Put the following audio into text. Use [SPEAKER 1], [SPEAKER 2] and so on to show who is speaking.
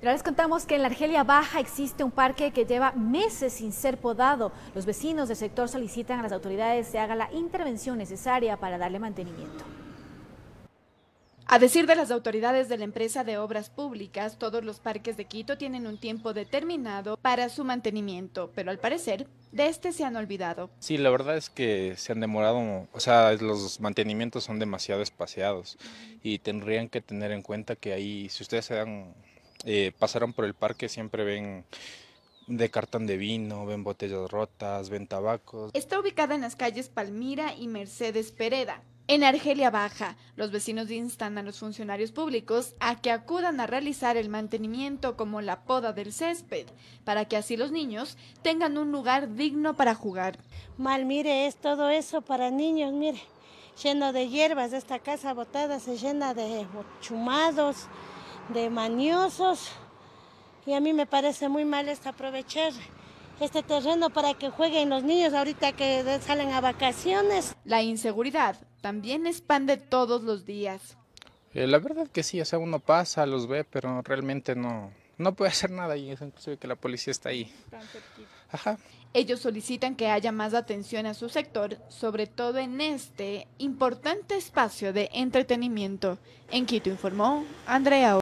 [SPEAKER 1] Ahora les contamos que en la Argelia Baja existe un parque que lleva meses sin ser podado. Los vecinos del sector solicitan a las autoridades se haga la intervención necesaria para darle mantenimiento. A decir de las autoridades de la empresa de obras públicas,
[SPEAKER 2] todos los parques de Quito tienen un tiempo determinado para su mantenimiento, pero al parecer de este se han olvidado.
[SPEAKER 3] Sí, la verdad es que se han demorado, o sea, los mantenimientos son demasiado espaciados y tendrían que tener en cuenta que ahí, si ustedes se dan eh, pasaron por el parque siempre ven de cartón de vino, ven botellas rotas, ven tabacos.
[SPEAKER 2] Está ubicada en las calles Palmira y Mercedes Pereda. En Argelia Baja, los vecinos instan a los funcionarios públicos a que acudan a realizar el mantenimiento como la poda del césped, para que así los niños tengan un lugar
[SPEAKER 4] digno para jugar. Mal, mire, es todo eso para niños, mire, lleno de hierbas, esta casa botada se llena de chumados, de maniosos. Y a mí me parece muy mal este aprovechar este terreno para que jueguen los niños ahorita que salen a vacaciones. La inseguridad también expande todos los días.
[SPEAKER 5] Eh, la verdad que sí, o sea, uno pasa, los ve, pero realmente no, no puede hacer nada y es inclusive que la policía está ahí. Ajá.
[SPEAKER 2] Ellos solicitan que haya más atención a su sector, sobre todo en este importante espacio de entretenimiento. En Quito informó Andrea.